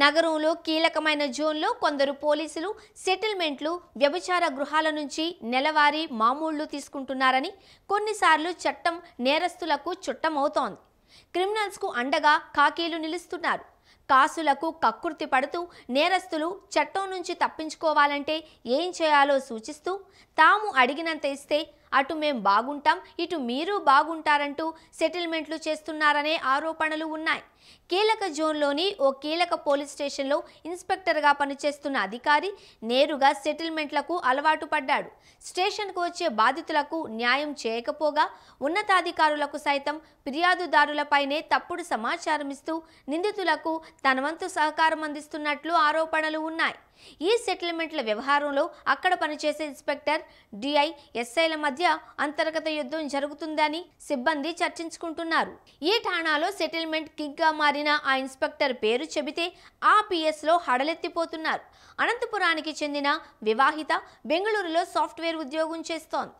నగరంలో కీలకమైన జోన్లో కొందరు పోలీసులు సెటిల్మెంట్లు వ్యభిచార గృహాల నుంచి నెలవారీ మామూళ్లు తీసుకుంటున్నారని కొన్నిసార్లు చట్టం నేరస్తులకు చుట్టమవుతోంది క్రిమినల్స్కు అండగా కాకీలు నిలుస్తున్నారు కాసులకు కక్కుర్తి పడుతూ నేరస్తులు చట్టం నుంచి తప్పించుకోవాలంటే ఏం చేయాలో సూచిస్తూ తాము అడిగినంత ఇస్తే అటు మేం బాగుంటాం ఇటు మీరు బాగుంటారంటూ సెటిల్మెంట్లు చేస్తున్నారనే ఆరోపణలు ఉన్నాయి కీలక జోన్లోని ఓ కీలక పోలీస్ స్టేషన్లో ఇన్స్పెక్టర్గా పనిచేస్తున్న అధికారి నేరుగా సెటిల్మెంట్లకు అలవాటు పడ్డాడు స్టేషన్కు వచ్చే బాధితులకు న్యాయం చేయకపోగా ఉన్నతాధికారులకు సైతం ఫిర్యాదుదారులపైనే తప్పుడు సమాచారం ఇస్తూ నిందితులకు తన వంతు సహకారం అందిస్తున్నట్లు ఆరోపణలు ఉన్నాయి ఈ సెటిల్మెంట్ల వ్యవహారంలో అక్కడ పనిచేసే ఇన్స్పెక్టర్ డిఐ ఎస్ఐల మధ్య అంతర్గత యుద్ధం జరుగుతుందని సిబ్బంది చర్చించుకుంటున్నారు ఈ ఠాణాలో సెటిల్మెంట్ కిగ్గా మారిన ఆ ఇన్స్పెక్టర్ పేరు చెబితే ఆ పిఎస్లో హడలెత్తిపోతున్నారు అనంతపురానికి చెందిన వివాహిత బెంగళూరులో సాఫ్ట్వేర్ ఉద్యోగం చేస్తోంది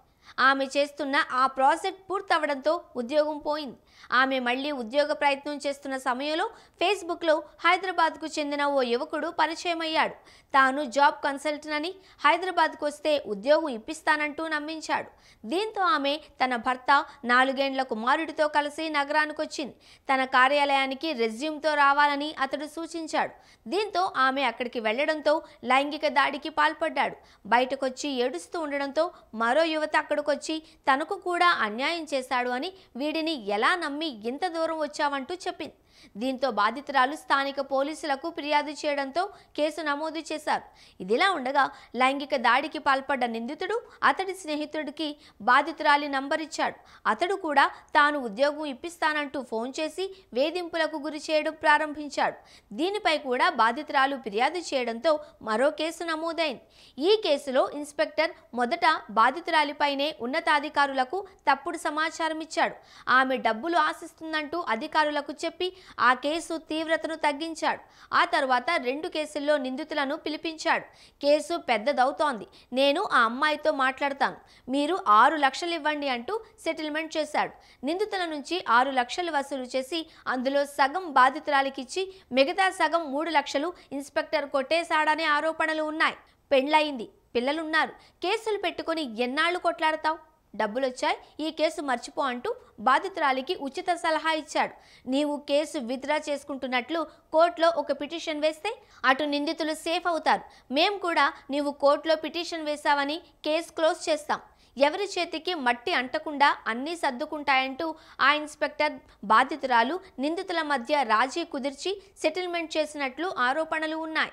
ఆమె చేస్తున్న ఆ ప్రాజెక్ట్ పూర్తవడంతో ఉద్యోగం పోయింది ఆమె మళ్లీ ఉద్యోగ ప్రయత్నం చేస్తున్న సమయంలో ఫేస్బుక్లో హైదరాబాద్కు చెందిన ఓ యువకుడు పరిచయమయ్యాడు తాను జాబ్ కన్సల్టెంట్ అని హైదరాబాద్కు వస్తే ఉద్యోగం ఇప్పిస్తానంటూ నమ్మించాడు దీంతో ఆమె తన భర్త నాలుగేండ్ల కుమారుడితో కలిసి నగరానికి వచ్చింది తన కార్యాలయానికి రెజ్యూమ్తో రావాలని అతడు సూచించాడు దీంతో ఆమె అక్కడికి వెళ్లడంతో లైంగిక దాడికి పాల్పడ్డాడు బయటకొచ్చి ఏడుస్తూ ఉండడంతో మరో యువత అక్కడికొచ్చి తనకు కూడా అన్యాయం చేశాడు అని వీడిని ఎలా నమ్మి ఇంత దూరం వచ్చావంటూ చెప్పింది దీంతో బాధితురాలు స్థానిక పోలీసులకు ఫిర్యాదు చేయడంతో కేసు నమోదు చేశారు ఇదిలా ఉండగా లైంగిక దాడికి పాల్పడ్డ నిందితుడు అతడి స్నేహితుడికి బాధితురాలి నంబర్ ఇచ్చాడు అతడు కూడా తాను ఉద్యోగం ఇప్పిస్తానంటూ ఫోన్ చేసి వేధింపులకు గురి చేయడం ప్రారంభించాడు దీనిపై కూడా బాధితురాలు ఫిర్యాదు చేయడంతో మరో కేసు నమోదైంది ఈ కేసులో ఇన్స్పెక్టర్ మొదట బాధితురాలిపైనే వెంటనే ఉన్నతాధికారులకు తప్పుడు సమాచారం ఇచ్చాడు ఆమె డబ్బులు ఆశిస్తుందంటూ అధికారులకు చెప్పి ఆ కేసు తీవ్రతను తగ్గించాడు ఆ తర్వాత రెండు కేసుల్లో నిందితులను పిలిపించాడు కేసు పెద్దదవుతోంది నేను ఆ అమ్మాయితో మాట్లాడతాను మీరు ఆరు లక్షలు ఇవ్వండి అంటూ సెటిల్మెంట్ చేశాడు నిందితుల నుంచి ఆరు లక్షలు వసూలు చేసి అందులో సగం బాధితురాలికిచ్చి మిగతా సగం మూడు లక్షలు ఇన్స్పెక్టర్ కొట్టేశాడనే ఆరోపణలు ఉన్నాయి పెండ్లయింది పిల్లలున్నారు కేసులు పెట్టుకొని ఎన్నాళ్ళు కొట్లాడతావు డబ్బులొచ్చాయి ఈ కేసు మర్చిపో అంటూ బాధితురాలికి ఉచిత సలహా ఇచ్చాడు నీవు కేసు విత్డ్రా చేసుకుంటున్నట్లు కోర్టులో ఒక పిటిషన్ వేస్తే అటు నిందితులు సేఫ్ అవుతారు మేము కూడా నీవు కోర్టులో పిటిషన్ వేశావని కేసు క్లోజ్ చేస్తాం ఎవరి చేతికి మట్టి అంటకుండా అన్నీ సర్దుకుంటాయంటూ ఆ ఇన్స్పెక్టర్ బాధితురాలు నిందితుల మధ్య రాజీ కుదిర్చి సెటిల్మెంట్ చేసినట్లు ఆరోపణలు ఉన్నాయి